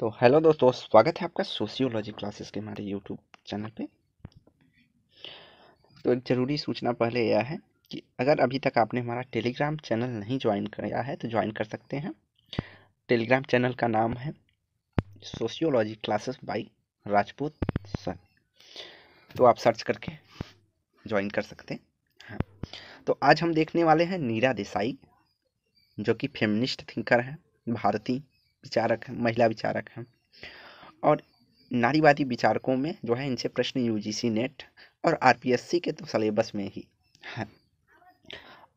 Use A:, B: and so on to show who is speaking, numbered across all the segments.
A: तो हेलो दोस्तों स्वागत है आपका सोशियोलॉजी क्लासेस के हमारे यूट्यूब चैनल पे तो एक ज़रूरी सूचना पहले यह है कि अगर अभी तक आपने हमारा टेलीग्राम चैनल नहीं ज्वाइन किया है तो ज्वाइन कर सकते हैं टेलीग्राम चैनल का नाम है sociology classes by Rajput sir तो आप सर्च करके ज्वाइन कर सकते हैं हाँ। तो आज हम देखने वाले हैं नीरा देसाई जो कि फेमिनिस्ट थिंकर हैं भारतीय विचारक हैं महिला विचारक हैं और नारीवादी विचारकों में जो है इनसे प्रश्न यूजीसी नेट और आरपीएससी के तो सलेबस में ही है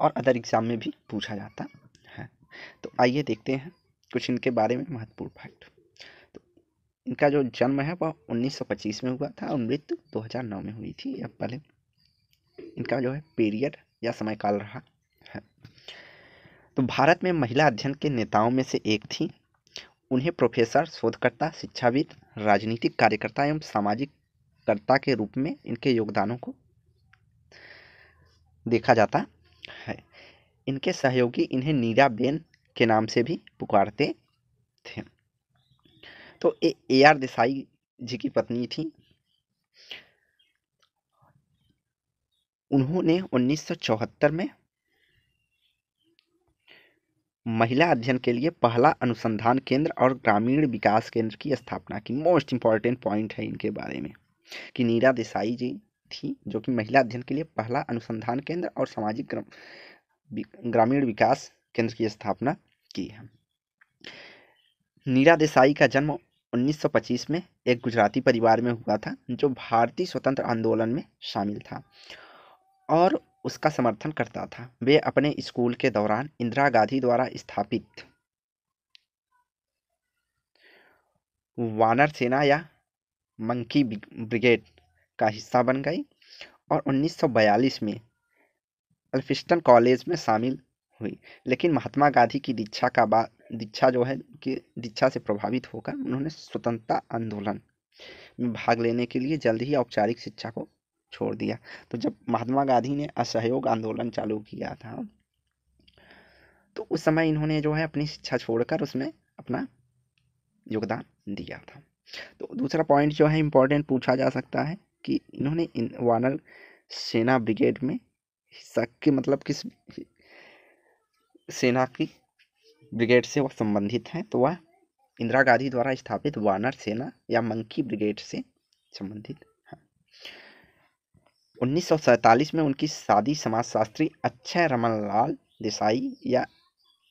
A: और अदर एग्ज़ाम में भी पूछा जाता है तो आइए देखते हैं कुछ इनके बारे में महत्वपूर्ण फैक्ट तो इनका जो जन्म है वह 1925 में हुआ था और मृत्यु 2009 में हुई थी या पहले इनका जो है पीरियड या समयकाल रहा है तो भारत में महिला अध्ययन के नेताओं में से एक थी उन्हें प्रोफेसर शोधकर्ता शिक्षाविद राजनीतिक कार्यकर्ता एवं सामाजिक कर्ता के रूप में इनके योगदानों को देखा जाता है इनके सहयोगी इन्हें नीरा बेन के नाम से भी पुकारते थे तो ए, ए आर देसाई जी की पत्नी थी उन्होंने 1974 में महिला अध्ययन के लिए पहला अनुसंधान केंद्र और ग्रामीण विकास केंद्र की स्थापना की मोस्ट इम्पॉर्टेंट पॉइंट है इनके बारे में कि नीरा देसाई जी थी जो कि महिला अध्ययन के लिए पहला अनुसंधान केंद्र और सामाजिक ग्रामीण विकास केंद्र की स्थापना की है नीरा देसाई का जन्म 1925 में एक गुजराती परिवार में हुआ था जो भारतीय स्वतंत्र आंदोलन में शामिल था और उसका समर्थन करता था वे अपने स्कूल के दौरान इंदिरा गांधी द्वारा स्थापित वानर सेना या मंकी ब्रिगेड का हिस्सा बन गई और 1942 में अल्फिस्टन कॉलेज में शामिल हुई लेकिन महात्मा गांधी की दीक्षा का बाद दीक्षा जो है कि दीक्षा से प्रभावित होकर उन्होंने स्वतंत्रता आंदोलन में भाग लेने के लिए जल्द ही औपचारिक शिक्षा को छोड़ दिया तो जब महात्मा गांधी ने असहयोग आंदोलन चालू किया था तो उस समय इन्होंने जो है अपनी शिक्षा छोड़कर उसमें अपना योगदान दिया था तो दूसरा पॉइंट जो है इम्पोर्टेंट पूछा जा सकता है कि इन्होंने इन वानर सेना ब्रिगेड में हिस्सा के मतलब किस सेना की ब्रिगेड से वह संबंधित हैं तो वह इंदिरा गांधी द्वारा स्थापित वानर सेना या मंकी ब्रिगेड से संबंधित 1947 में उनकी शादी समाजशास्त्री अक्षय रमनलाल देसाई या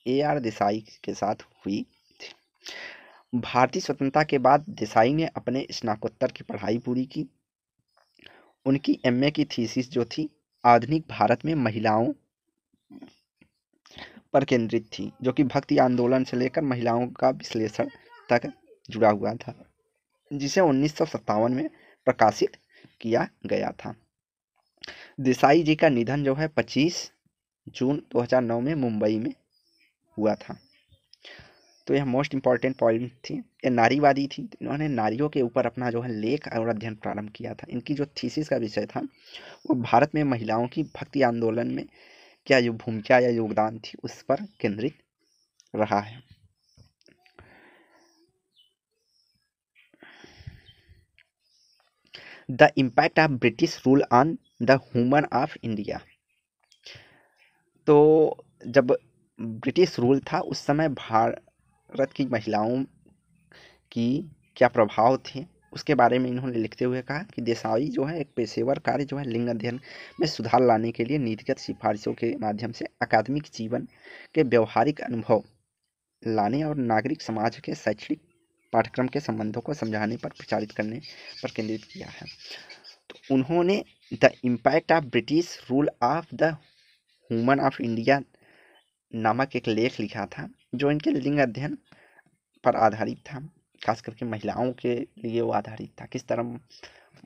A: ए आर देसाई के साथ हुई थी भारतीय स्वतंत्रता के बाद देसाई ने अपने स्नाकोत्तर की पढ़ाई पूरी की उनकी एमए की थीसिस जो थी आधुनिक भारत में महिलाओं पर केंद्रित थी जो कि भक्ति आंदोलन से लेकर महिलाओं का विश्लेषण तक जुड़ा हुआ था जिसे उन्नीस में प्रकाशित किया गया था देसाई जी का निधन जो है 25 जून 2009 में मुंबई में हुआ था तो यह मोस्ट इम्पॉर्टेंट पॉइंट थी ये नारीवादी थी इन्होंने नारियों के ऊपर अपना जो है लेख और अध्ययन प्रारंभ किया था इनकी जो थीसिस का विषय था वो भारत में महिलाओं की भक्ति आंदोलन में क्या जो भूमिका या योगदान थी उस पर केंद्रित रहा है the impact of British rule on the women of India तो जब ब्रिटिश रूल था उस समय भारत की महिलाओं की क्या प्रभाव थे उसके बारे में इन्होंने लिखते हुए कहा कि देसाई जो है एक पेशेवर कार्य जो है लिंग अध्ययन में सुधार लाने के लिए नीतिगत सिफारिशों के माध्यम से अकादमिक जीवन के व्यवहारिक अनुभव लाने और नागरिक समाज के शैक्षणिक पाठ्यक्रम के संबंधों को समझाने पर प्रचारित करने पर केंद्रित किया है उन्होंने the impact of British rule of the women of India नामक एक लेख लिखा था जो इनके लिंग अध्ययन पर आधारित था खास करके महिलाओं के लिए वो आधारित था किस तरह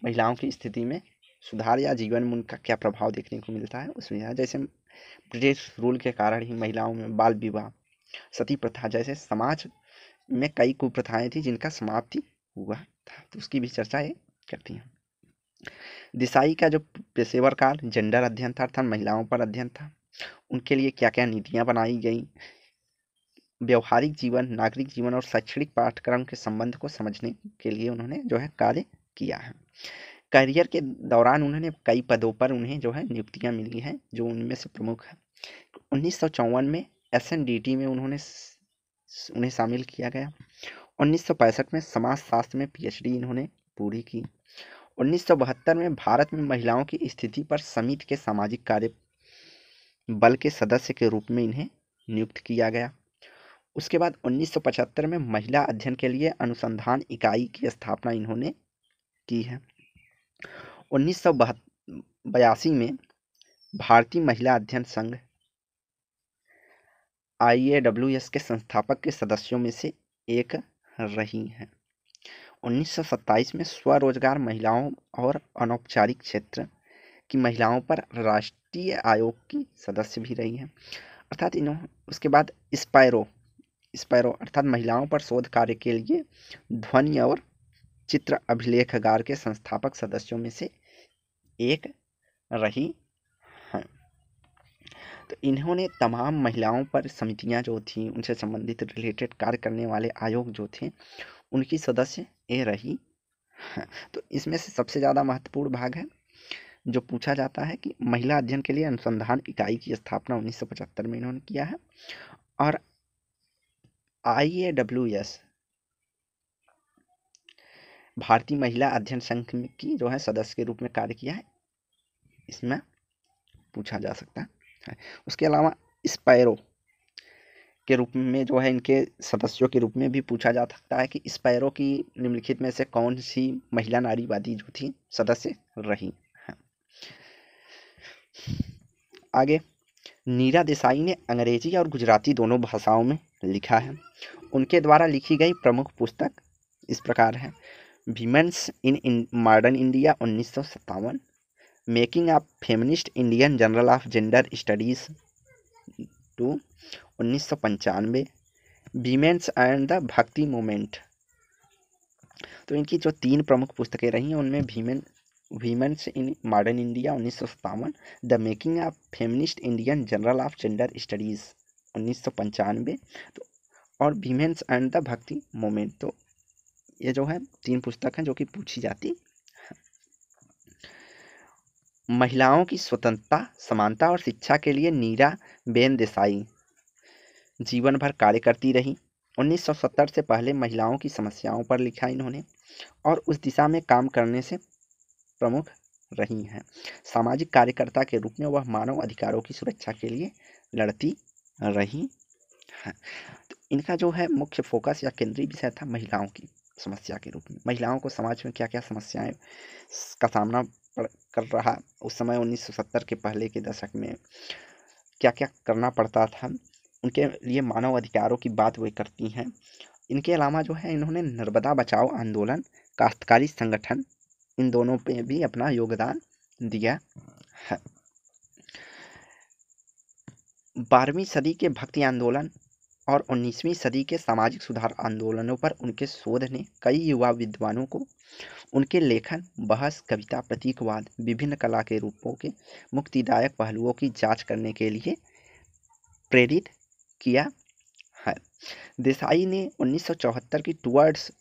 A: महिलाओं की स्थिति में सुधार या जीवन में उनका क्या प्रभाव देखने को मिलता है उसमें जैसे ब्रिटिश रूल के कारण ही महिलाओं में बाल विवाह सती प्रथा जैसे समाज में कई कुप्रथाएं थी जिनका समाप्ति हुआ था तो उसकी भी चर्चा ये करती हैं दिसाई का जो पेशेवर काल जेंडर अध्ययन था अर्थात महिलाओं पर अध्ययन था उनके लिए क्या क्या नीतियाँ बनाई गई व्यवहारिक जीवन नागरिक जीवन और शैक्षणिक पाठ्यक्रम के संबंध को समझने के लिए उन्होंने जो है कार्य किया है करियर के दौरान उन्होंने कई पदों पर उन्हें जो है नियुक्तियाँ मिली हैं जो उनमें से प्रमुख है उन्नीस में एस में उन्होंने उन्हें शामिल किया गया उन्नीस में समाजशास्त्र में पी इन्होंने पूरी की उन्नीस में भारत में महिलाओं की स्थिति पर समिति के सामाजिक कार्य बल के सदस्य के रूप में इन्हें नियुक्त किया गया उसके बाद 1975 में महिला अध्ययन के लिए अनुसंधान इकाई की स्थापना इन्होंने की है उन्नीस में भारतीय महिला अध्ययन संघ आई के संस्थापक के सदस्यों में से एक रही हैं 1927 में स्वरोजगार महिलाओं और अनौपचारिक क्षेत्र की महिलाओं पर राष्ट्रीय आयोग की सदस्य भी रही हैं अर्थात इन्हों उसके बाद स्पायरो स्पायरो अर्थात महिलाओं पर शोध कार्य के लिए ध्वनि और चित्र अभिलेखगार के संस्थापक सदस्यों में से एक रही हैं तो इन्होंने तमाम महिलाओं पर समितियां जो थीं उनसे संबंधित रिलेटेड कार्य करने वाले आयोग जो थे उनकी सदस्य ये रही हाँ, तो इसमें से सबसे ज़्यादा महत्वपूर्ण भाग है जो पूछा जाता है कि महिला अध्ययन के लिए अनुसंधान इकाई की स्थापना उन्नीस में इन्होंने किया है और आई ए डब्ल्यू एस भारतीय महिला अध्ययन संघ की जो है सदस्य के रूप में कार्य किया है इसमें पूछा जा सकता है हाँ, उसके अलावा स्पैरो के रूप में जो है इनके सदस्यों के रूप में भी पूछा जा सकता है कि स्पैरो की निम्नलिखित में से कौन सी महिला नारीवादी जो थी सदस्य रही हैं आगे नीरा देसाई ने अंग्रेजी और गुजराती दोनों भाषाओं में लिखा है उनके द्वारा लिखी गई प्रमुख पुस्तक इस प्रकार है वीमेंस इन मॉडर्न इंडिया उन्नीस सौ सत्तावन making a feminist Indian journal of gender studies to उन्नीस सौ पंचानवे women's and the bhakti movement तो इनकी जो तीन प्रमुख पुस्तकें रही हैं उनमें भीमेन वीमेंस इन मॉडर्न इंडिया उन्नीस सौ सत्तावन the making of feminist Indian journal of gender studies उन्नीस सौ पंचानवे तो और women's and the bhakti movement तो ये जो है तीन पुस्तक हैं जो कि पूछी जाती महिलाओं की स्वतंत्रता समानता और शिक्षा के लिए नीरा बेन देसाई जीवन भर कार्य करती रहीं 1970 से पहले महिलाओं की समस्याओं पर लिखा इन्होंने और उस दिशा में काम करने से प्रमुख रही हैं सामाजिक कार्यकर्ता के रूप में वह मानव अधिकारों की सुरक्षा के लिए लड़ती रही हैं तो इनका जो है मुख्य फोकस या केंद्रीय विषय था महिलाओं की समस्या के रूप में महिलाओं को समाज में क्या क्या समस्याएं का सामना कर रहा उस समय 1970 के पहले के दशक में क्या क्या करना पड़ता था उनके लिए मानव अधिकारों की बात वे करती हैं इनके अलावा जो है इन्होंने नर्मदा बचाओ आंदोलन काश्तकारी संगठन इन दोनों पे भी अपना योगदान दिया है बारहवीं सदी के भक्ति आंदोलन और उन्नीसवीं सदी के सामाजिक सुधार आंदोलनों पर उनके शोध ने कई युवा विद्वानों को उनके लेखन बहस कविता प्रतीकवाद विभिन्न कला के रूपों के मुक्तिदायक पहलुओं की जांच करने के लिए प्रेरित किया है देसाई ने 1974 की टुवर्ड्स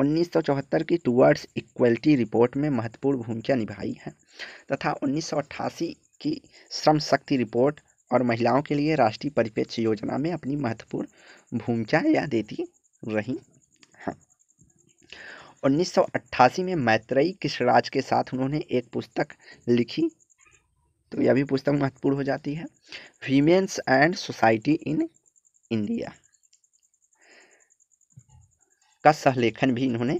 A: 1974 की टूवर्ड्स इक्वलिटी रिपोर्ट में महत्वपूर्ण भूमिका निभाई है तथा उन्नीस की श्रम शक्ति रिपोर्ट और महिलाओं के लिए राष्ट्रीय परिपेक्ष योजना में अपनी महत्वपूर्ण भूमिका या देती रही हैं उन्नीस में मैत्रेयी कृष्णराज के साथ उन्होंने एक पुस्तक लिखी तो यह भी पुस्तक महत्वपूर्ण हो जाती है women's and society in India का सहलेखन भी इन्होंने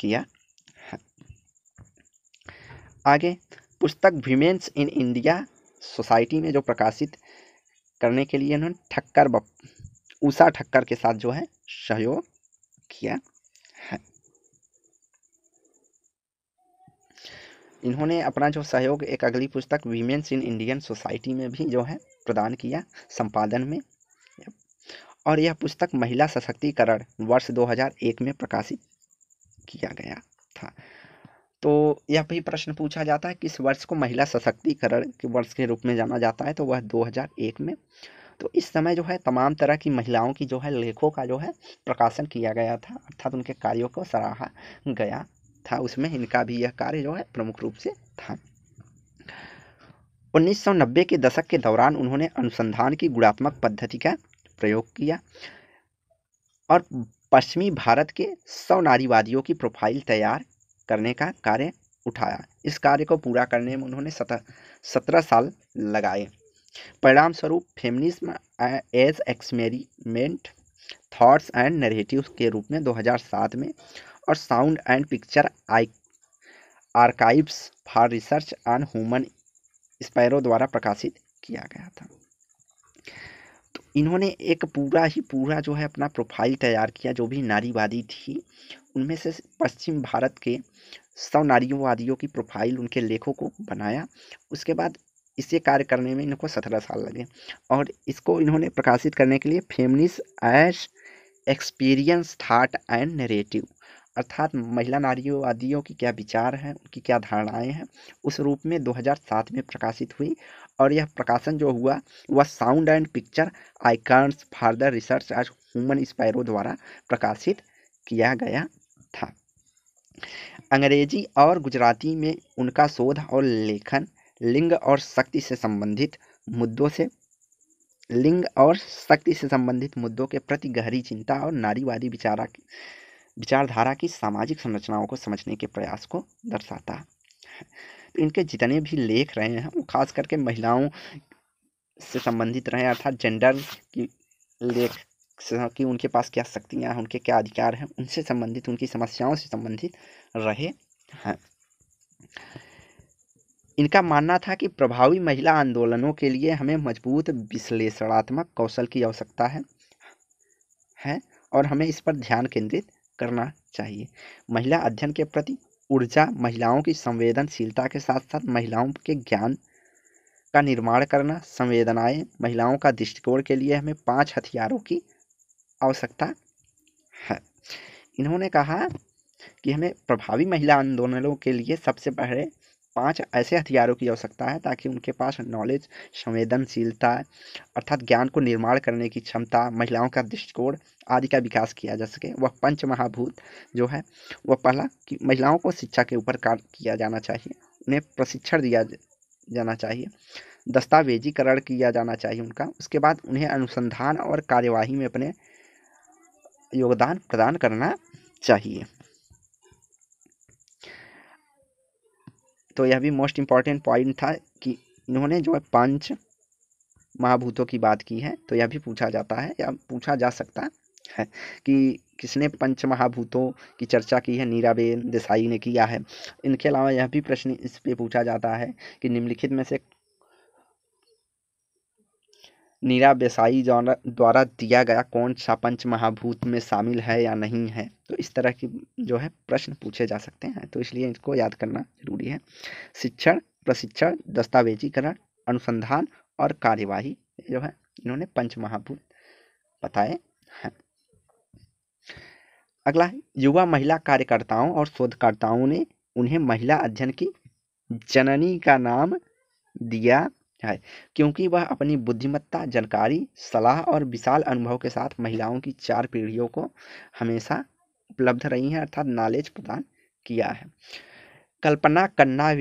A: किया है आगे पुस्तक वीमेंस इन इंडिया सोसाइटी में जो प्रकाशित करने के लिए इन्होंने ठक्कर उषा ठक्कर के साथ जो है सहयोग किया इन्होंने अपना जो सहयोग एक अगली पुस्तक वीमेंस इन इंडियन सोसाइटी में भी जो है प्रदान किया संपादन में और यह पुस्तक महिला सशक्तिकरण वर्ष 2001 में प्रकाशित किया गया था तो यह भी प्रश्न पूछा जाता है किस वर्ष को महिला सशक्तिकरण के वर्ष के रूप में जाना जाता है तो वह 2001 में तो इस समय जो है तमाम तरह की महिलाओं की जो है लेखों का जो है प्रकाशन किया गया था अर्थात उनके कार्यों को सराहा गया था उसमें इनका भी यह कार्य जो है प्रमुख रूप से था 1990 के दशक के दौरान उन्होंने अनुसंधान की गुणात्मक पद्धति का प्रयोग किया और पश्चिमी भारत के सौ नारीवादियों की प्रोफाइल तैयार करने का कार्य उठाया इस कार्य को पूरा करने में उन्होंने सत्रह साल लगाए परिणाम स्वरूप feminism as experiment thoughts and negative के रूप में 2007 में और sound and picture I archives for research on human sparrow द्वारा प्रकाशित किया गया था तो इन्होंने एक पूरा ही पूरा जो है अपना प्रोफाइल तैयार किया जो भी नारीवादी थी उनमें से पश्चिम भारत के सौ नारीवादियों की प्रोफाइल उनके लेखों को बनाया उसके बाद इसे कार्य करने में इनको सत्रह साल लगे और इसको इन्होंने प्रकाशित करने के लिए feminism as experience thought and narrative अर्थात महिला नारीवादियों की क्या विचार हैं उनकी क्या धारणाएँ हैं उस रूप में 2007 में प्रकाशित हुई और यह प्रकाशन जो हुआ वह sound and picture icons further research as human sparrow द्वारा प्रकाशित किया गया था अंग्रेजी और गुजराती में उनका शोध और लेखन लिंग और शक्ति से संबंधित मुद्दों से लिंग और शक्ति से संबंधित मुद्दों के प्रति गहरी चिंता और नारीवादी विचारा विचारधारा की सामाजिक संरचनाओं को समझने के प्रयास को दर्शाता है तो इनके जितने भी लेख रहे हैं वो खास करके महिलाओं से संबंधित रहे अर्थात जेंडर की लेख कि उनके पास क्या शक्तियाँ हैं उनके क्या अधिकार हैं उनसे संबंधित उनकी समस्याओं से संबंधित रहे हैं इनका मानना था कि प्रभावी महिला आंदोलनों के लिए हमें मजबूत विश्लेषणात्मक कौशल की आवश्यकता है है और हमें इस पर ध्यान केंद्रित करना चाहिए महिला अध्ययन के प्रति ऊर्जा महिलाओं की संवेदनशीलता के साथ साथ महिलाओं के ज्ञान का निर्माण करना संवेदनाएं महिलाओं का दृष्टिकोण के लिए हमें पांच हथियारों की आवश्यकता है इन्होंने कहा कि हमें प्रभावी महिला आंदोलनों के लिए सबसे पहले पांच ऐसे हथियारों की आवश्यकता है ताकि उनके पास नॉलेज संवेदनशीलता अर्थात ज्ञान को निर्माण करने की क्षमता महिलाओं का दृष्टिकोण आदि का विकास किया जा सके वह पंच महाभूत जो है वह पहला कि महिलाओं को शिक्षा के ऊपर कार्य किया जाना चाहिए उन्हें प्रशिक्षण दिया जाना चाहिए दस्तावेजीकरण किया जाना चाहिए उनका उसके बाद उन्हें अनुसंधान और कार्यवाही में अपने योगदान प्रदान करना चाहिए तो यह भी मोस्ट इम्पॉर्टेंट पॉइंट था कि इन्होंने जो है पांच महाभूतों की बात की है तो यह भी पूछा जाता है या पूछा जा सकता है कि किसने पंच महाभूतों की चर्चा की है नीराबेन देसाई ने किया है इनके अलावा यह भी प्रश्न इस पे पूछा जाता है कि निम्नलिखित में से नीरा बेसाई द्वारा दिया गया कौन सा पंच महाभूत में शामिल है या नहीं है तो इस तरह की जो है प्रश्न पूछे जा सकते हैं तो इसलिए इसको याद करना जरूरी है शिक्षण प्रशिक्षण दस्तावेजीकरण अनुसंधान और कार्यवाही जो है इन्होंने पंच महाभूत बताए हैं अगला युवा महिला कार्यकर्ताओं और शोधकर्ताओं ने उन्हें महिला अध्ययन की जननी का नाम दिया है क्योंकि वह अपनी बुद्धिमत्ता जानकारी सलाह और विशाल अनुभव के साथ महिलाओं की चार पीढ़ियों को हमेशा उपलब्ध रही हैं अर्थात नॉलेज प्रदान किया है कल्पना कन्ना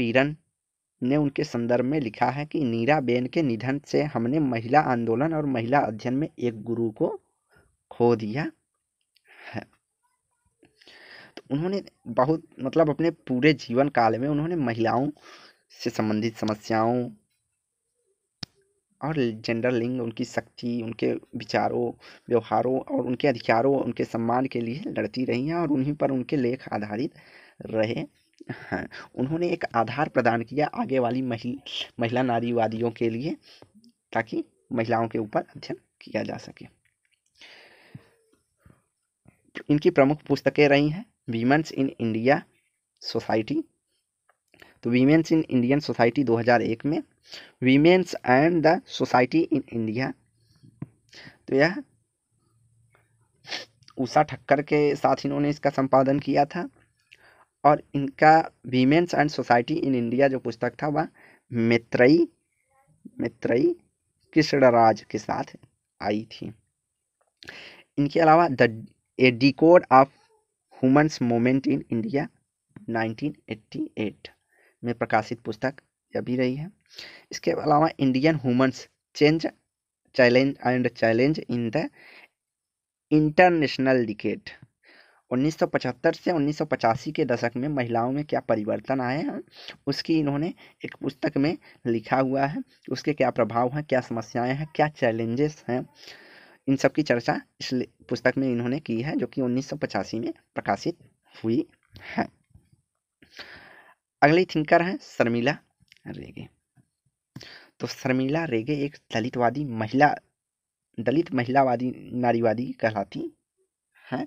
A: ने उनके संदर्भ में लिखा है कि नीरा बेन के निधन से हमने महिला आंदोलन और महिला अध्ययन में एक गुरु को खो दिया है तो उन्होंने बहुत मतलब अपने पूरे जीवन काल में उन्होंने महिलाओं से संबंधित समस्याओं और जेंडर लिंग उनकी शक्ति उनके विचारों व्यवहारों और उनके अधिकारों उनके सम्मान के लिए लड़ती रही हैं और उन्हीं पर उनके लेख आधारित रहे हैं उन्होंने एक आधार प्रदान किया आगे वाली महिल महिला नारीवादियों के लिए ताकि महिलाओं के ऊपर अध्ययन किया जा सके इनकी प्रमुख पुस्तकें रही हैं वीमेंस इन इंडिया सोसाइटी तो वीमेंस इन इंडियन सोसाइटी 2001 में women's and the society in India तो यह उषा ठक्कर के साथ इन्होंने इसका संपादन किया था और इनका women's and society in India जो पुस्तक था वह मित्रई मित्रई कृष्णराज के साथ आई थी इनके अलावा the a decade of women's movement in India 1988 में प्रकाशित पुस्तक यह भी रही है इसके अलावा Indian women change challenge and challenge in the international decade 1975 से 1985 के दशक में महिलाओं में क्या परिवर्तन आए हैं उसकी इन्होंने एक पुस्तक में लिखा हुआ है उसके क्या प्रभाव हैं क्या समस्याएं हैं क्या चैलेंजेस हैं इन सब की चर्चा इस पुस्तक में इन्होंने की है जो कि उन्नीस में प्रकाशित हुई है अगली थिंकर हैं शर्मिला रेगे तो शर्मिला रेगे एक दलितवादी महिला दलित महिलावादी नारीवादी कहलाती हैं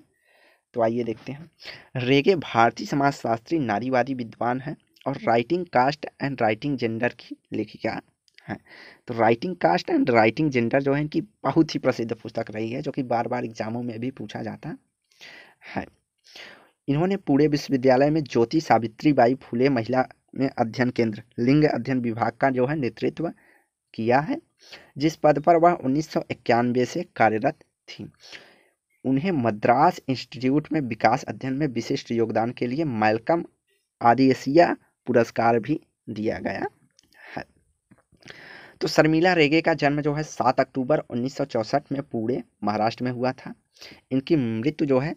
A: तो आइए देखते हैं रेगे भारतीय समाजशास्त्री नारीवादी विद्वान हैं और writing caste and writing gender की लेखिका हैं तो writing caste and writing gender जो है इनकी बहुत ही प्रसिद्ध पुस्तक रही है जो कि बार बार एग्जामों में भी पूछा जाता है इन्होंने पूरे विश्वविद्यालय में ज्योति सावित्री बाई फूले महिला में अध्ययन केंद्र लिंग अध्ययन विभाग का जो है नेतृत्व किया है जिस पद पर वह उन्नीस से कार्यरत थी उन्हें मद्रास इंस्टीट्यूट में विकास अध्ययन में विशिष्ट योगदान के लिए मैलकम आदिशिया पुरस्कार भी दिया गया है तो शर्मिला रेगे का जन्म जो है सात अक्टूबर उन्नीस में पूरे महाराष्ट्र में हुआ था इनकी मृत्यु जो है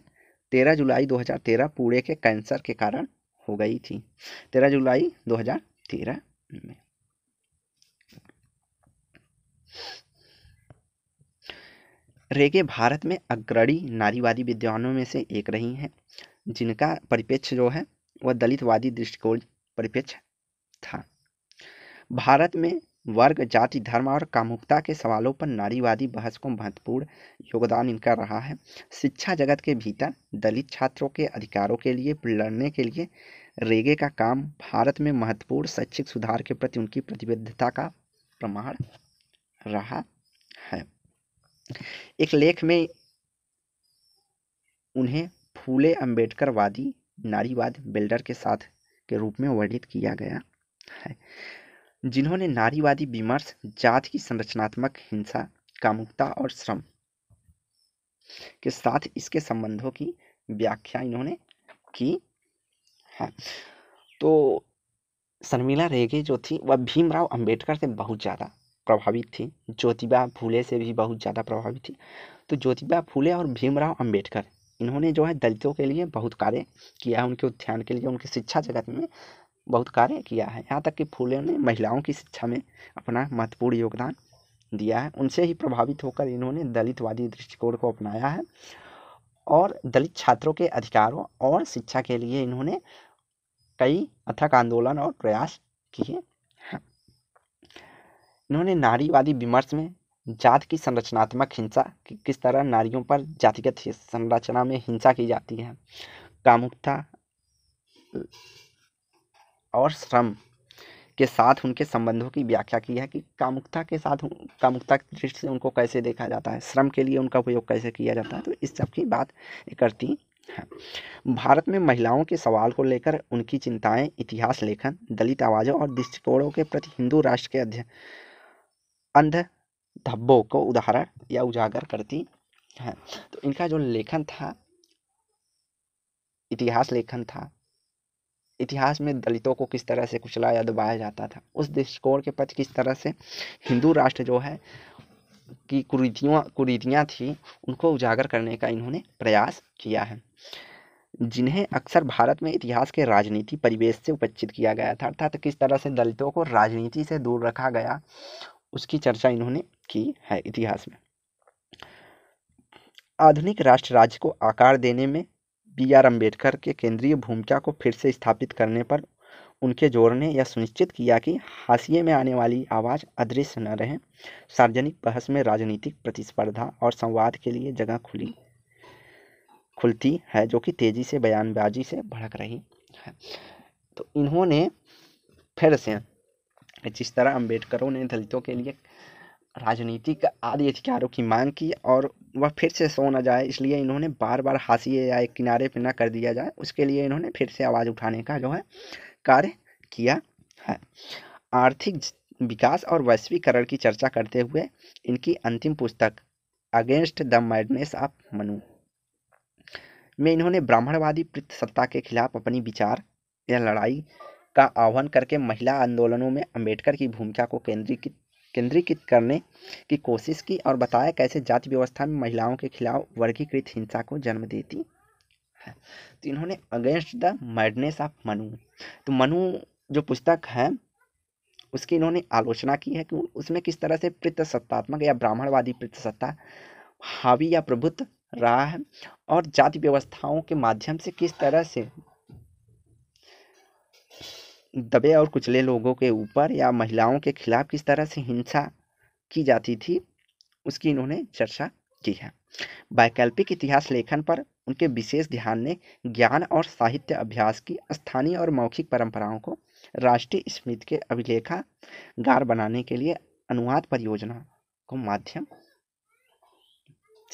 A: तेरह जुलाई 2013 पूरे के कैंसर के कारण हो गई थी तेरह जुलाई 2013 में रेगे भारत में अग्रणी नारीवादी विद्वानों में से एक रही हैं जिनका परिपेक्ष जो है वह दलितवादी दृष्टिकोण परिपेक्ष था भारत में वर्ग जाति धर्म और कामुकता के सवालों पर नारीवादी बहस को महत्वपूर्ण योगदान इनका रहा है शिक्षा जगत के भीतर दलित छात्रों के अधिकारों के लिए लड़ने के लिए रेगे का काम भारत में महत्वपूर्ण शैक्षिक सुधार के प्रति उनकी प्रतिबद्धता का प्रमाण रहा है एक लेख में उन्हें फूले अंबेडकरवादी नारीवाद बिल्डर के साथ के रूप में वर्णित किया गया है जिन्होंने नारीवादी विमर्श जात की संरचनात्मक हिंसा कामुकता और श्रम के साथ इसके संबंधों की व्याख्या इन्होंने की है हाँ, तो शर्मिला रेगे जो थी वह भीमराव अंबेडकर से बहुत ज़्यादा प्रभावित थी ज्योतिबा फूले से भी बहुत ज़्यादा प्रभावित थी तो ज्योतिबा फूले और भीमराव अंबेडकर इन्होंने जो है दलितों के लिए बहुत कार्य किया है उनके उत्थान के लिए उनकी शिक्षा जगत में बहुत कार्य किया है यहाँ तक कि फूले ने महिलाओं की शिक्षा में अपना महत्वपूर्ण योगदान दिया है उनसे ही प्रभावित होकर इन्होंने दलितवादी दृष्टिकोण को अपनाया है और दलित छात्रों के अधिकारों और शिक्षा के लिए इन्होंने कई अथक आंदोलन और प्रयास किए हैं इन्होंने नारीवादी विमर्श में जात की संरचनात्मक हिंसा कि किस तरह नारियों पर जातिगत संरचना में हिंसा की जाती है कामुकता और श्रम के साथ उनके संबंधों की व्याख्या की है कि कामुकता के साथ कामुकता की दृष्टि से उनको कैसे देखा जाता है श्रम के लिए उनका उपयोग कैसे किया जाता है तो इस सब की बात करती है भारत में महिलाओं के सवाल को लेकर उनकी चिंताएं इतिहास लेखन दलित आवाज़ों और दृष्टिकोणों के प्रति हिंदू राष्ट्र के अध्ययन अंध धब्बों को उदाहरण या उजागर करती हैं तो इनका जो लेखन था इतिहास लेखन था इतिहास में दलितों को किस तरह से कुचलाया दबाया जाता था उस दृष्टिकोण के पक्ष किस तरह से हिंदू राष्ट्र जो है की कुरीतियों कुरीतियाँ थी उनको उजागर करने का इन्होंने प्रयास किया है जिन्हें अक्सर भारत में इतिहास के राजनीति परिवेश से उपचित किया गया था अर्थात किस तरह से दलितों को राजनीति से दूर रखा गया उसकी चर्चा इन्होंने की है इतिहास में आधुनिक राष्ट्र राज्य को आकार देने में बी आर अम्बेडकर के केंद्रीय भूमिका को फिर से स्थापित करने पर उनके जोर ने यह सुनिश्चित किया कि हाशिए में आने वाली आवाज़ अदृश्य न रहे सार्वजनिक बहस में राजनीतिक प्रतिस्पर्धा और संवाद के लिए जगह खुली खुलती है जो कि तेज़ी से बयानबाजी से भड़क रही है तो इन्होंने फिर से जिस तरह अंबेडकरों ने दलितों के लिए राजनीतिक आदि अधिकारों की मांग की और वह फिर से सो न जाए इसलिए इन्होंने बार बार हाशिए या एक किनारे पर न कर दिया जाए उसके लिए इन्होंने फिर से आवाज़ उठाने का जो है कार्य किया है आर्थिक विकास और वैश्वीकरण की चर्चा करते हुए इनकी अंतिम पुस्तक against the madness of Manu में इन्होंने ब्राह्मणवादी पृथ सत्ता के खिलाफ अपनी विचार या लड़ाई का आह्वान करके महिला आंदोलनों में अंबेडकर की भूमिका को केंद्रीकृत केंद्रीकृत करने की कोशिश की और बताया कैसे जाति व्यवस्था में महिलाओं के खिलाफ वर्गीकृत हिंसा को जन्म देती है तो इन्होंने against the madness of Manu तो मनु जो पुस्तक है उसकी इन्होंने आलोचना की है कि उसमें किस तरह से पितृसत्तात्मक या ब्राह्मणवादी पितृसत्ता हावी या प्रभुत्व रहा है और जाति व्यवस्थाओं के माध्यम से किस तरह से दबे और कुचले लोगों के ऊपर या महिलाओं के खिलाफ किस तरह से हिंसा की जाती थी उसकी इन्होंने चर्चा की है वैकल्पिक इतिहास लेखन पर उनके विशेष ध्यान ने ज्ञान और साहित्य अभ्यास की स्थानीय और मौखिक परंपराओं को राष्ट्रीय स्मृति के अभिलेखागार बनाने के लिए अनुवाद परियोजना को माध्यम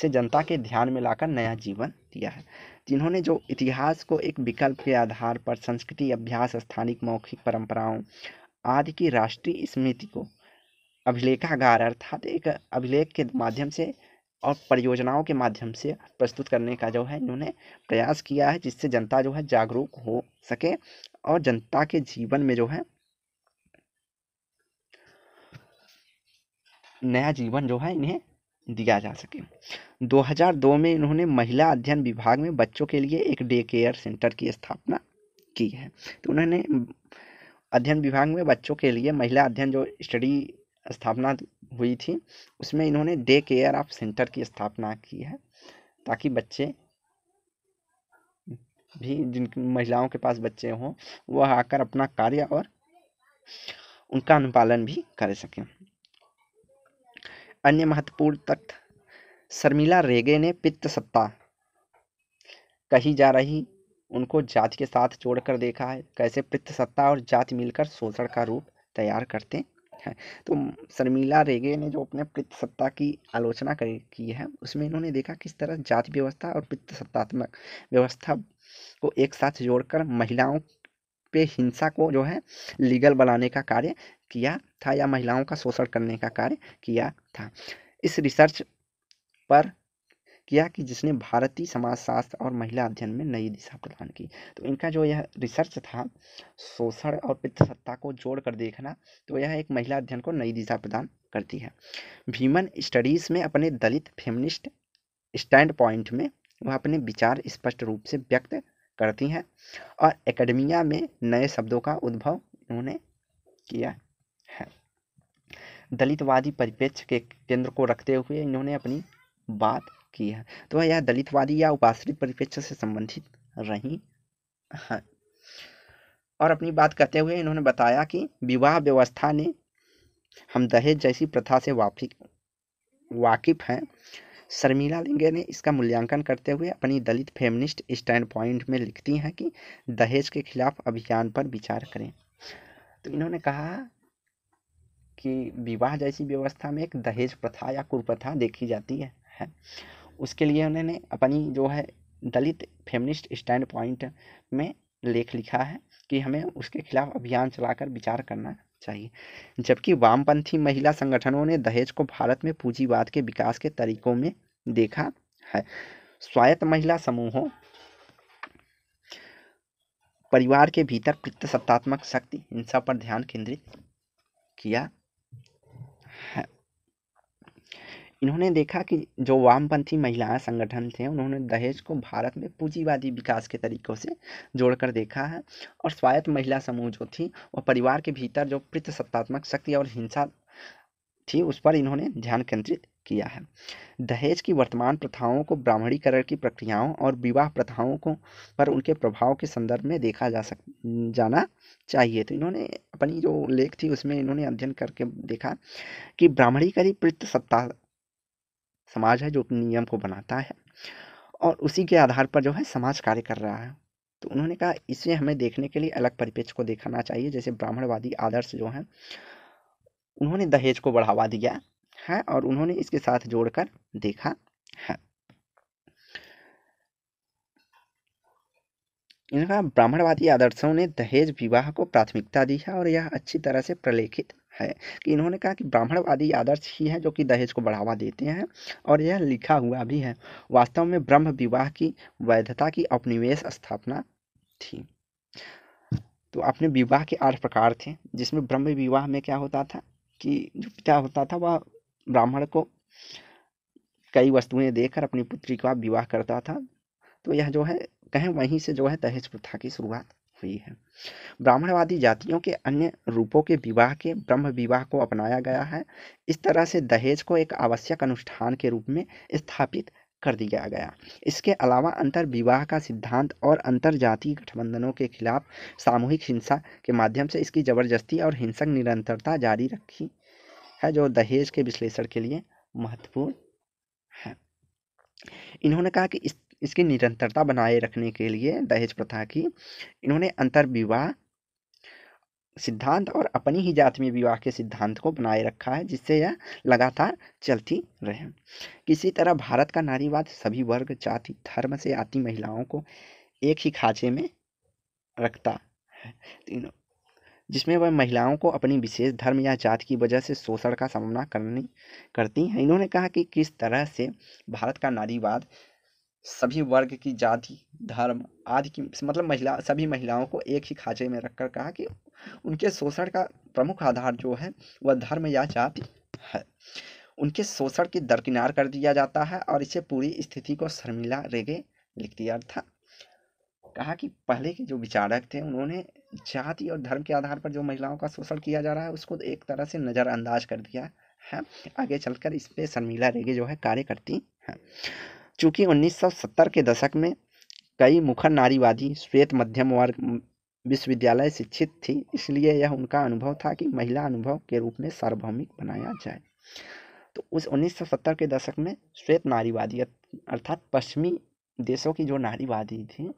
A: से जनता के ध्यान में लाकर नया जीवन दिया है जिन्होंने जो इतिहास को एक विकल्प के आधार पर संस्कृति अभ्यास स्थानिक मौखिक परंपराओं आदि की राष्ट्रीय स्मृति को अभिलेखागार अर्थात एक अभिलेख के माध्यम से और परियोजनाओं के माध्यम से प्रस्तुत करने का जो है इन्होंने प्रयास किया है जिससे जनता जो है जागरूक हो सके और जनता के जीवन में जो है नया जीवन जो है इन्हें दिया जा सके 2002 में इन्होंने महिला अध्ययन विभाग में बच्चों के लिए एक डे केयर सेंटर की स्थापना की है तो उन्होंने अध्ययन विभाग में बच्चों के लिए महिला अध्ययन जो स्टडी स्थापना हुई थी उसमें इन्होंने डे केयर ऑफ सेंटर की स्थापना की है ताकि बच्चे भी जिन महिलाओं के पास बच्चे हों वह आकर अपना कार्य और उनका अनुपालन भी कर सकें अन्य महत्वपूर्ण तथ्य शर्मिला रेगे ने पित्त सत्ता कही जा रही उनको जाति के साथ जोड़कर देखा है कैसे पित्त सत्ता और जाति मिलकर शोषण का रूप तैयार करते हैं तो शर्मिला रेगे ने जो अपने पित्त सत्ता की आलोचना की है उसमें इन्होंने देखा किस तरह जाति व्यवस्था और पित्त सत्तात्मक व्यवस्था को एक साथ जोड़कर महिलाओं पे हिंसा को जो है लीगल बनाने का कार्य किया था या महिलाओं का शोषण करने का कार्य किया था इस रिसर्च पर किया कि जिसने भारतीय समाजशास्त्र और महिला अध्ययन में नई दिशा प्रदान की तो इनका जो यह रिसर्च था शोषण और पितृसत्ता को जोड़कर देखना तो यह एक महिला अध्ययन को नई दिशा प्रदान करती है भीमन स्टडीज़ में अपने दलित फेमिनिस्ट स्टैंड पॉइंट में वह अपने विचार स्पष्ट रूप से व्यक्त करती हैं और एकेडमिया में नए शब्दों का उद्भव उन्होंने किया दलितवादी परिप्रेक्ष्य के केंद्र को रखते हुए इन्होंने अपनी बात की है तो यह दलितवादी या उपाश्रित परिप्रेक्ष्य से संबंधित रही हैं और अपनी बात करते हुए इन्होंने बताया कि विवाह व्यवस्था ने हम दहेज जैसी प्रथा से वाफिक वाकिफ हैं शर्मिला लिंगे ने इसका मूल्यांकन करते हुए अपनी दलित फेमिनिस्ट स्टैंड पॉइंट में लिखती हैं कि दहेज के खिलाफ अभियान पर विचार करें तो इन्होंने कहा कि विवाह जैसी व्यवस्था में एक दहेज प्रथा या कुप्रथा देखी जाती है, है। उसके लिए उन्होंने अपनी जो है दलित फेमिनिस्ट स्टैंड पॉइंट में लेख लिखा है कि हमें उसके खिलाफ अभियान चलाकर विचार करना चाहिए जबकि वामपंथी महिला संगठनों ने दहेज को भारत में पूंजीवाद के विकास के तरीकों में देखा है स्वायत्त महिला समूहों परिवार के भीतर पित्त सत्तात्मक शक्ति हिंसा पर ध्यान केंद्रित किया इन्होंने देखा कि जो वामपंथी महिला संगठन थे उन्होंने दहेज को भारत में पूंजीवादी विकास के तरीक़ों से जोड़कर देखा है और स्वायत्त महिला समूह जो थी वह परिवार के भीतर जो सत्तात्मक शक्ति और हिंसा थी उस पर इन्होंने ध्यान केंद्रित किया है दहेज की वर्तमान प्रथाओं को ब्राह्मणीकरण की प्रक्रियाओं और विवाह प्रथाओं को पर उनके प्रभाव के संदर्भ में देखा जा सक जाना चाहिए तो इन्होंने अपनी जो लेख थी उसमें इन्होंने अध्ययन करके देखा कि ब्राह्मणीकरी सत्ता समाज है जो नियम को बनाता है और उसी के आधार पर जो है समाज कार्य कर रहा है तो उन्होंने कहा इसे हमें देखने के लिए अलग परिपेक्ष को देखना चाहिए जैसे ब्राह्मणवादी आदर्श जो हैं उन्होंने दहेज को बढ़ावा दिया है और उन्होंने इसके साथ जोड़कर देखा है इनका ब्राह्मणवादी आदर्शों ने दहेज विवाह को प्राथमिकता दी है और यह अच्छी तरह से प्रलेखित है कि इन्होंने कहा कि ब्राह्मणवादी आदर्श ही है जो कि दहेज को बढ़ावा देते हैं और यह लिखा हुआ भी है वास्तव में ब्रह्म विवाह की वैधता की अपनिवेश स्थापना थी तो अपने विवाह के आठ प्रकार थे जिसमें ब्रह्म विवाह में क्या होता था कि जो पिता होता था वह ब्राह्मण को कई वस्तुएं देकर अपनी पुत्री का विवाह करता था तो यह जो है कहें वहीं से जो है दहेज प्रथा की शुरुआत हुई है ब्राह्मणवादी जातियों के अन्य रूपों के विवाह के ब्रह्म विवाह को अपनाया गया है इस तरह से दहेज को एक आवश्यक अनुष्ठान के रूप में स्थापित कर दिया गया इसके अलावा अंतर विवाह का सिद्धांत और अंतर जातीय गठबंधनों के खिलाफ सामूहिक हिंसा के माध्यम से इसकी जबरदस्ती और हिंसक निरंतरता जारी रखी है जो दहेज के विश्लेषण के लिए महत्वपूर्ण है इन्होंने कहा कि इस इसकी निरंतरता बनाए रखने के लिए दहेज प्रथा की इन्होंने अंतर विवाह सिद्धांत और अपनी ही जात में विवाह के सिद्धांत को बनाए रखा है जिससे यह लगातार चलती रहे किसी तरह भारत का नारीवाद सभी वर्ग जाति धर्म से आती महिलाओं को एक ही खाँचे में रखता है जिसमें वह महिलाओं को अपनी विशेष धर्म या जात की वजह से शोषण का सामना करनी करती हैं इन्होंने कहा कि किस तरह से भारत का नारीवाद सभी वर्ग की जाति धर्म आदि की मतलब महिला सभी महिलाओं को एक ही खाँचे में रखकर कहा कि उनके शोषण का प्रमुख आधार जो है वह धर्म या जाति है उनके शोषण की दरकिनार कर दिया जाता है और इसे पूरी स्थिति को शर्मिला रेगे लिख दिया था कहा कि पहले के जो विचारक थे उन्होंने जाति और धर्म के आधार पर जो महिलाओं का शोषण किया जा रहा है उसको एक तरह से नज़रअंदाज कर दिया है आगे चलकर इस पर शर्मिला रेगे जो है कार्य करती हैं चूँकि 1970 के दशक में कई मुखर नारीवादी श्वेत मध्यम वर्ग विश्वविद्यालय शिक्षित थी इसलिए यह उनका अनुभव था कि महिला अनुभव के रूप में सार्वभौमिक बनाया जाए तो उस 1970 के दशक में श्वेत नारीवादी अर्थात पश्चिमी देशों की जो नारीवादी थी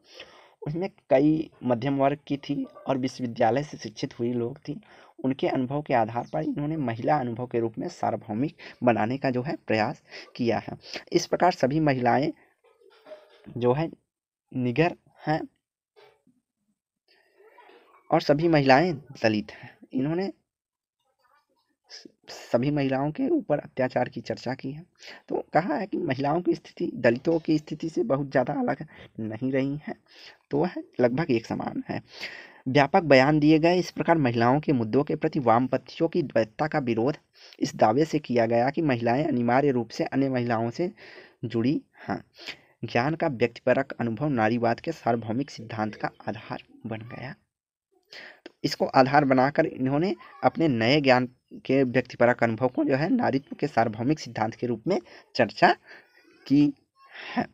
A: उसमें कई मध्यम वर्ग की थी और विश्वविद्यालय से शिक्षित हुई लोग थी उनके अनुभव के आधार पर इन्होंने महिला अनुभव के रूप में सार्वभौमिक बनाने का जो है प्रयास किया है इस प्रकार सभी महिलाएं जो है निगर हैं और सभी महिलाएं दलित हैं इन्होंने सभी महिलाओं के ऊपर अत्याचार की चर्चा की है तो कहा है कि महिलाओं की स्थिति दलितों की स्थिति से बहुत ज़्यादा अलग नहीं रही है तो वह लगभग एक समान है व्यापक बयान दिए गए इस प्रकार महिलाओं के मुद्दों के प्रति वामपंथियों की द्वैतता का विरोध इस दावे से किया गया कि महिलाएं अनिवार्य रूप से अन्य महिलाओं से जुड़ी हैं ज्ञान का व्यक्तिपरक अनुभव नारीवाद के सार्वभौमिक सिद्धांत का आधार बन गया तो इसको आधार बनाकर इन्होंने अपने नए ज्ञान के व्यक्तिपरक अनुभव को जो है नारित्व के सार्वभौमिक सिद्धांत के रूप में चर्चा की है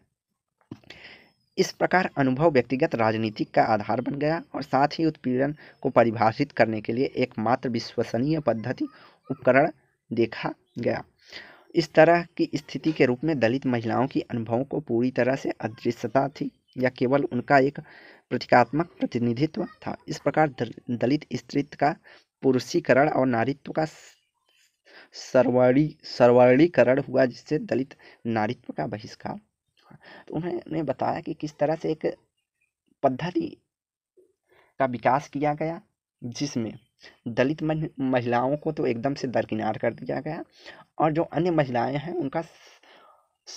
A: इस प्रकार अनुभव व्यक्तिगत राजनीतिक का आधार बन गया और साथ ही उत्पीड़न को परिभाषित करने के लिए एकमात्र विश्वसनीय पद्धति उपकरण देखा गया इस तरह की स्थिति के रूप में दलित महिलाओं की अनुभवों को पूरी तरह से अदृश्यता थी या केवल उनका एक प्रतीकात्मक प्रतिनिधित्व था इस प्रकार दलित स्त्रित्व का पुरुषीकरण और नारीत्व का सर्वणी सर्वणीकरण हुआ जिससे दलित नारीत्व का बहिष्कार तो उन्होंने बताया कि किस तरह से एक पद्धति का विकास किया गया जिसमें दलित महिलाओं को तो एकदम से दरकिनार कर दिया गया और जो अन्य महिलाएं हैं उनका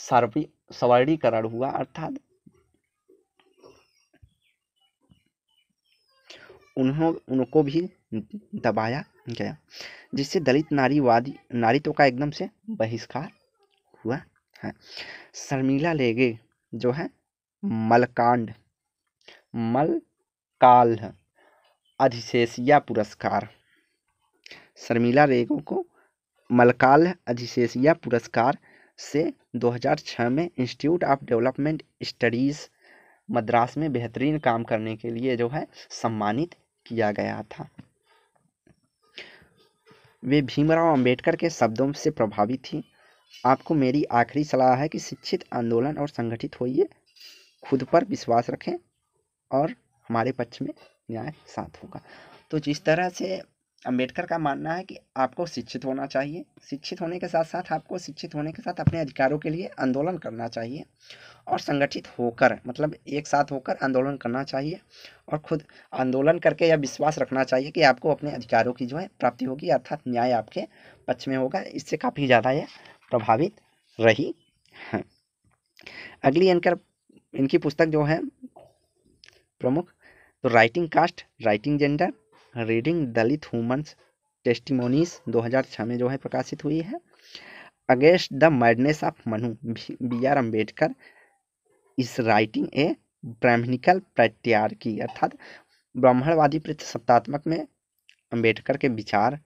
A: सर्वी सवर्णीकरण हुआ अर्थात उन्हों उनको भी दबाया गया जिससे दलित नारीवादी तो का एकदम से बहिष्कार हुआ है शर्मिला लेगे जो है मलकांड मलकाल अधिशेषिया पुरस्कार शर्मिला रेगो को मलकाल अधिशेषिया पुरस्कार से 2006 में institute of development studies Madras में बेहतरीन काम करने के लिए जो है सम्मानित किया गया था वे भीमराव अंबेडकर के शब्दों से प्रभावित थी आपको मेरी आखिरी सलाह है कि शिक्षित आंदोलन और संगठित होइए खुद पर विश्वास रखें और हमारे पक्ष में न्याय साथ होगा तो जिस तरह से अंबेडकर का मानना है कि आपको शिक्षित होना चाहिए शिक्षित होने के साथ साथ आपको शिक्षित होने के साथ अपने अधिकारों के लिए आंदोलन करना चाहिए और संगठित होकर मतलब एक साथ होकर आंदोलन करना चाहिए और खुद आंदोलन करके यह विश्वास रखना चाहिए कि आपको अपने अधिकारों की जो है प्राप्ति होगी अर्थात न्याय आपके पक्ष में होगा इससे काफ़ी ज़्यादा यह प्रभावित रही है अगली इनकर इनकी पुस्तक जो है प्रमुख तो writing caste writing gender reading Dalit women's testimonies 2006 में जो है प्रकाशित हुई है against the madness of Manu B R Ambedkar is writing a brahmanical की अर्थात ब्राह्मणवादी सत्तात्मक में अंबेडकर के विचार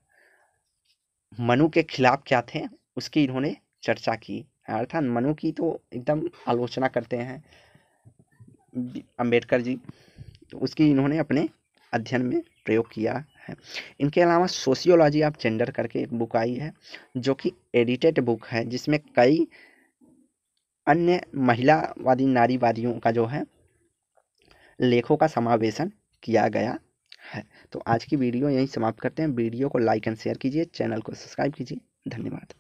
A: मनु के खिलाफ क्या थे उसकी इन्होंने चर्चा की अर्थात मनु की तो एकदम आलोचना करते हैं अंबेडकर जी तो उसकी इन्होंने अपने अध्ययन में प्रयोग किया है इनके अलावा सोशियोलॉजी ऑफ जेंडर करके एक बुक आई है जो कि एडिटेड बुक है जिसमें कई अन्य महिलावादी नारीवादियों का जो है लेखों का समावेशन किया गया है तो आज की वीडियो यहीं समाप्त करते हैं वीडियो को लाइक एंड शेयर कीजिए चैनल को सब्सक्राइब कीजिए धन्यवाद